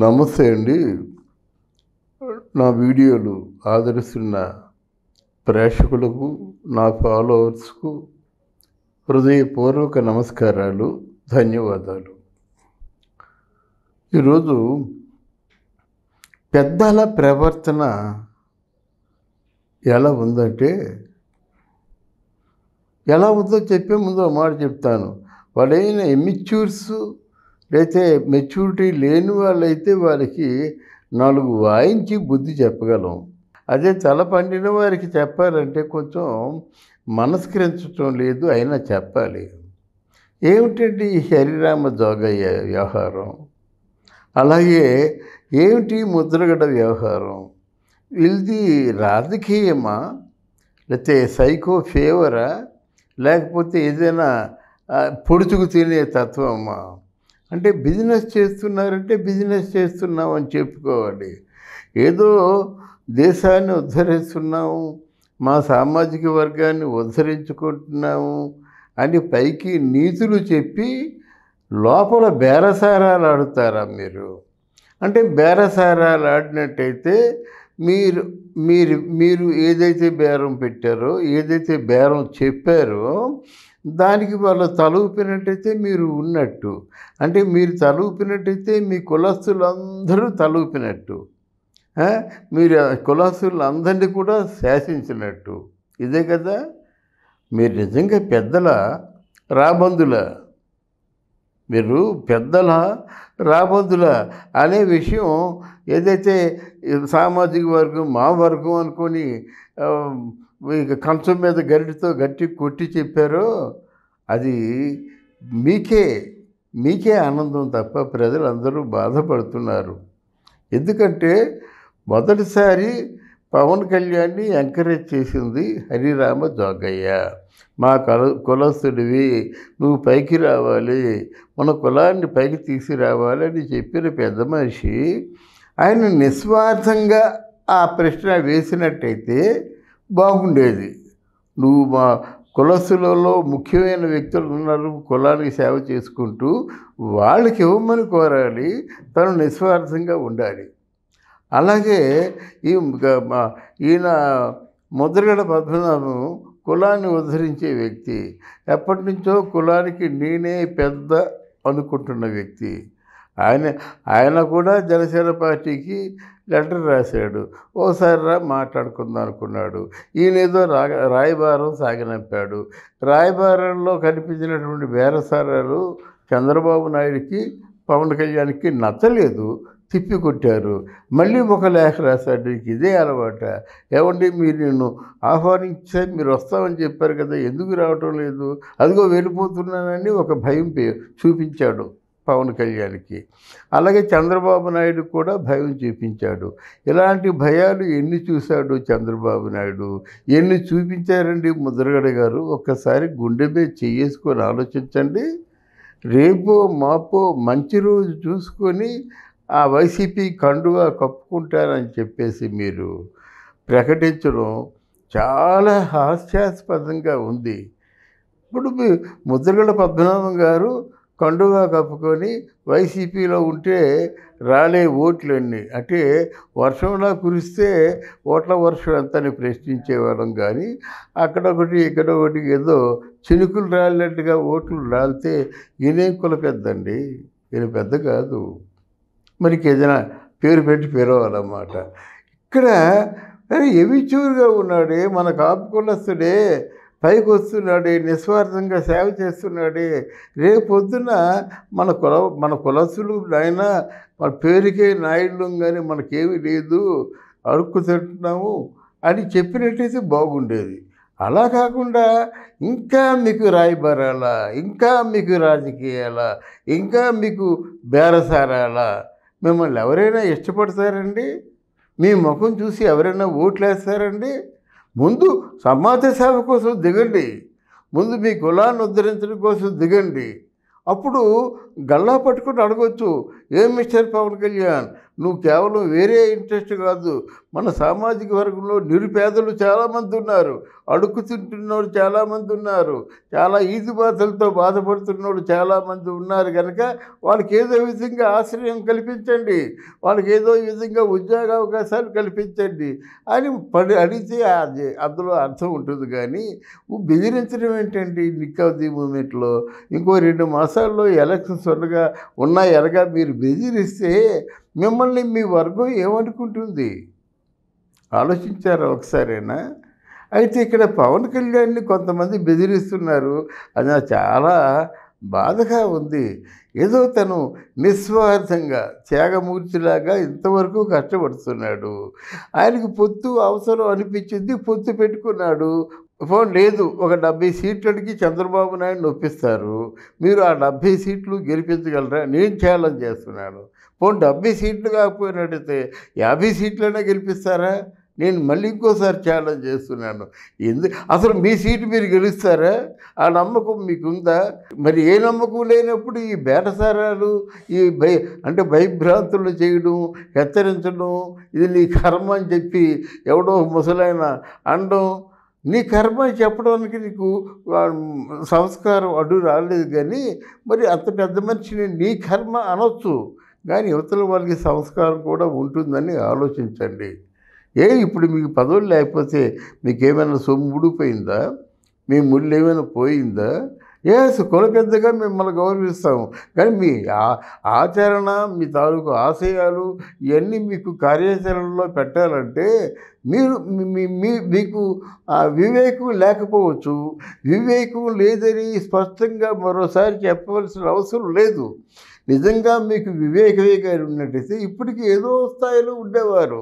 నమస్తే అండి నా వీడియోలు ఆదరిస్తున్న ప్రేక్షకులకు నా ఫాలోవర్స్కు హృదయపూర్వక నమస్కారాలు ధన్యవాదాలు ఈరోజు పెద్దల ప్రవర్తన ఎలా ఉందంటే ఎలా ఉందో చెప్పే ముందు మాట చెప్తాను వాళ్ళైన ఎమిచ్యూర్స్ అయితే మెచ్యూరిటీ లేని వాళ్ళైతే వారికి నాలుగు వాయించి బుద్ధి చెప్పగలం అదే తల పండిన వారికి చెప్పాలంటే కొంచెం మనస్కరించటం లేదు అయినా చెప్పాలి ఏమిటండి ఈ హరిరామ జోగయ్య వ్యవహారం అలాగే ఏమిటి ముద్రగడ వ్యవహారం వీళ్ళది రాజకీయమా లేకపోతే సైకో ఫేవరా లేకపోతే ఏదైనా పొడుచుకు తినే తత్వమా అంటే బిజినెస్ చేస్తున్నారంటే బిజినెస్ చేస్తున్నాం అని చెప్పుకోవాలి ఏదో దేశాన్ని ఉద్ధరిస్తున్నాము మా సామాజిక వర్గాన్ని ఉద్ధరించుకుంటున్నాము అని పైకి నీతులు చెప్పి లోపల బేరసారాలు ఆడుతారా మీరు అంటే బేరసారాలు ఆడినట్టయితే మీరు మీరు మీరు ఏదైతే బేరం పెట్టారో ఏదైతే బేరం చెప్పారో దానికి వాళ్ళు తలూపినట్టయితే మీరు ఉన్నట్టు అంటే మీరు తలూపినట్టయితే మీ కులస్తులందరూ తలూపినట్టు మీరు కులస్తులందరినీ కూడా శాసించినట్టు ఇదే కదా మీరు నిజంగా పెద్దల రాబందుల మీరు పెద్దల రాబందుల అనే విషయం ఏదైతే సామాజిక వర్గం మా వర్గం అనుకొని కంచం మీద గరిటితో గట్టి కొట్టి చెప్పారో అది మీకే మీకే ఆనందం తప్ప ప్రజలందరూ బాధపడుతున్నారు ఎందుకంటే మొదటిసారి పవన్ కళ్యాణ్ని ఎంకరేజ్ చేసింది హరిరామ జోగయ్య మా కుల కులస్తుడివి నువ్వు పైకి రావాలి మన కులాన్ని పైకి అని చెప్పిన పెద్ద మనిషి ఆయన నిస్వార్థంగా ఆ ప్రశ్న వేసినట్టయితే బాగుండేది నువ్వు మా కులసులలో ముఖ్యమైన వ్యక్తులు ఉన్నారు కులానికి సేవ చేసుకుంటూ వాళ్ళకి ఇవ్వమని కోరాలి తను నిస్వార్థంగా ఉండాలి అలాగే ఈ ఈయన ముద్రగడ పద్మనాభం కులాన్ని ఉద్ధరించే వ్యక్తి ఎప్పటి నుంచో కులానికి నేనే పెద్ద అనుకుంటున్న వ్యక్తి ఆయన ఆయన కూడా జనసేన పార్టీకి లెటర్ రాశాడు ఓసారి రా మాట్లాడుకుందాం అనుకున్నాడు ఈయనేదో రా రాయబారం సాగనంపాడు రాయబారంలో కనిపించినటువంటి వేరసారాలు చంద్రబాబు నాయుడికి పవన్ కళ్యాణ్కి నచ్చలేదు తిప్పికొట్టారు మళ్ళీ ఒక లేఖ రాశాడు నీకు ఇదే అలవాట ఏమండి మీరు నేను ఆహ్వానించే మీరు వస్తామని చెప్పారు కదా ఎందుకు రావటం లేదు అదిగో వెళ్ళిపోతున్నానని ఒక భయం చూపించాడు పవన్ కళ్యాణ్కి అలాగే చంద్రబాబు నాయుడు కూడా భయం చూపించాడు ఇలాంటి భయాలు ఎన్ని చూశాడు చంద్రబాబు నాయుడు ఎన్ని చూపించారండి ముద్రగడ గారు ఒక్కసారి గుండె మీద చేసుకొని ఆలోచించండి రేపో మాపో మంచి రోజు చూసుకొని ఆ వైసీపీ కండుగా కప్పుకుంటారని చెప్పేసి మీరు ప్రకటించడం చాలా హాస్యాస్పదంగా ఉంది ఇప్పుడు ముద్రగడ పద్మనాభం గారు కండుగా కప్పుకొని వైసీపీలో ఉంటే రాలే ఓట్లు అన్ని అంటే వర్షంలా కురిస్తే ఓట్ల వర్షం ఎంత అని ప్రశ్నించేవాళ్ళం కానీ అక్కడ ఒకటి ఇక్కడ ఒకటి ఏదో చినుకులు రాలినట్టుగా ఓట్లు రాలితే ఈయనేం కుల పెద్దండి ఈయన పెద్ద కాదు మనకి ఏదైనా పేరు పెట్టి పిలవాలన్నమాట ఇక్కడ ఎవిచూరుగా ఉన్నాడే మనకు ఆపుకులస్తుడే పైకి వస్తున్నాడే నిస్వార్థంగా సేవ చేస్తున్నాడే రేపొద్దున మన కుల మన కులసులు ఆయన మన పేరుకే నాయుడు కానీ మనకేమీ లేదు అడుక్కుతుంటున్నాము తింటున్నాము అని చెప్పినట్టయితే బాగుండేది అలా కాకుండా ఇంకా మీకు రాయబారాల ఇంకా మీకు రాజకీయాల ఇంకా మీకు బేరసారాల మిమ్మల్ని ఎవరైనా ఇష్టపడతారండి మీ ముఖం చూసి ఎవరైనా ఓట్లేస్తారండి ముందు సమాజ సేవ కోసం దిగండి ముందు మీ కులాన్ని ఉద్ధరించడం కోసం దిగండి అప్పుడు గల్లా పట్టుకుని అడగవచ్చు ఏం మిస్టర్ పవన్ కళ్యాణ్ నువ్వు కేవలం వేరే ఇంట్రెస్ట్ కాదు మన సామాజిక వర్గంలో నిరుపేదలు చాలామంది ఉన్నారు అడుక్కు తింటున్నోడు చాలామంది ఉన్నారు చాలా ఈదుబాతలతో బాధపడుతున్నోడు చాలామంది ఉన్నారు కనుక వాళ్ళకి ఏదో విధంగా ఆశ్రయం కల్పించండి వాళ్ళకి ఏదో విధంగా ఉద్యోగ అవకాశాలు కల్పించండి అని పడి అడిగితే అది అందులో అర్థం ఉంటుంది కానీ బెదిరించడం ఏంటండి నిక్కవ్ది మూమెంట్లో ఇంకో రెండు మాసాల్లో ఎలక్షన్స్ ఉండగా ఉన్నాయి ఎలాగా మీరు బెదిరిస్తే మిమ్మల్ని మీ వర్గం ఏమనుకుంటుంది ఆలోచించారా ఒకసారైనా అయితే ఇక్కడ పవన్ కళ్యాణ్ని కొంతమంది బెదిరిస్తున్నారు అది నాకు చాలా బాధగా ఉంది ఏదో తను నిస్వార్థంగా త్యాగమూర్తిలాగా ఇంతవరకు కష్టపడుతున్నాడు ఆయనకు పొత్తు అవసరం అనిపించింది పొత్తు పెట్టుకున్నాడు ఫోన్ లేదు ఒక డెబ్బై సీట్లకి చంద్రబాబు నాయుడు నొప్పిస్తారు మీరు ఆ డెబ్బై సీట్లు గెలిపించగలరా నేను ఛాలెంజ్ చేస్తున్నాను ఫోన్ డెబ్బై సీట్లు కాకపోయినట్టయితే యాభై సీట్లైనా గెలిపిస్తారా నేను మళ్ళీ ఇంకోసారి ఛాలెంజ్ చేస్తున్నాను ఎందు అసలు మీ సీటు మీరు గెలుస్తారా ఆ నమ్మకం మీకుందా మరి ఏ నమ్మకం లేనప్పుడు ఈ బేటసారాలు ఈ భయ అంటే భయభ్రాంతులు చేయడం హెచ్చరించడం ఇది నీ కర్మ అని చెప్పి ఎవడో ముసలైన అండం నీ కర్మ చెప్పడానికి నీకు సంస్కారం అడ్డు రాలేదు కానీ మరి అంత పెద్ద మనిషిని నీ కర్మ అనొచ్చు కానీ యువతల వాళ్ళకి సంస్కారం కూడా ఉంటుందని ఆలోచించండి ఏ ఇప్పుడు మీకు పదవులు లేకపోతే మీకేమైనా ఏమైనా సొమ్ము ఊడిపోయిందా మీ ముళ్ళు ఏమైనా పోయిందా ఏసు కొలపెద్దగా మిమ్మల్ని గౌరవిస్తాము కానీ మీ ఆచరణ మీ తాలూకు ఆశయాలు ఇవన్నీ మీకు కార్యాచరణలో పెట్టాలంటే మీరు మీ మీకు వివేకం లేకపోవచ్చు వివేకం లేదని స్పష్టంగా మరోసారి చెప్పవలసిన అవసరం లేదు నిజంగా మీకు వివేకమే గారు ఉన్నట్టయితే ఇప్పటికీ ఏదో స్థాయిలో ఉండేవారు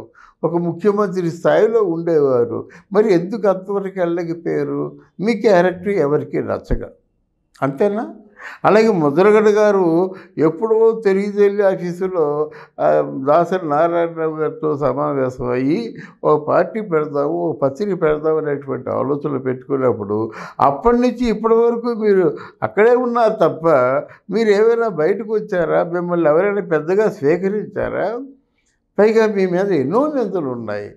ఒక ముఖ్యమంత్రి స్థాయిలో ఉండేవారు మరి ఎందుకు అంతవరకు వెళ్ళకపోయారు మీ క్యారెక్టర్ ఎవరికీ నచ్చగా అంతేనా అలాగే ముద్రగడ గారు ఎప్పుడో తెలుగుదేళ్ళు ఆఫీసులో దాసరి నారాయణరావు గారితో సమావేశం అయ్యి ఓ పార్టీ పెడతాము ఓ పత్రిక పెడతాము అనేటువంటి ఆలోచనలు పెట్టుకున్నప్పుడు అప్పటి నుంచి ఇప్పటి వరకు మీరు అక్కడే ఉన్నారు తప్ప మీరు ఏమైనా బయటకు వచ్చారా మిమ్మల్ని ఎవరైనా పెద్దగా స్వీకరించారా పైగా మీ మీద ఎన్నో నిందలు ఉన్నాయి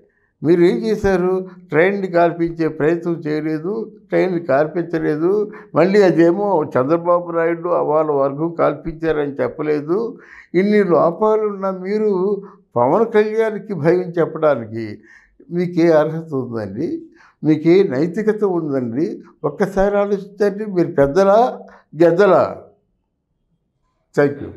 మీరు ఏం చేశారు ట్రైన్ని కార్పించే ప్రయత్నం చేయలేదు ట్రైన్ని కార్పించలేదు మళ్ళీ అదేమో చంద్రబాబు నాయుడు వాళ్ళ వర్గం కాల్పించారని చెప్పలేదు ఇన్ని లోపాలు ఉన్న మీరు పవన్ కళ్యాణ్కి భయం చెప్పడానికి మీకే అర్హత ఉందండి మీకే నైతికత ఉందండి ఒక్కసారి ఆలోచించండి మీరు పెద్దలా గెద్దలా థ్యాంక్ యూ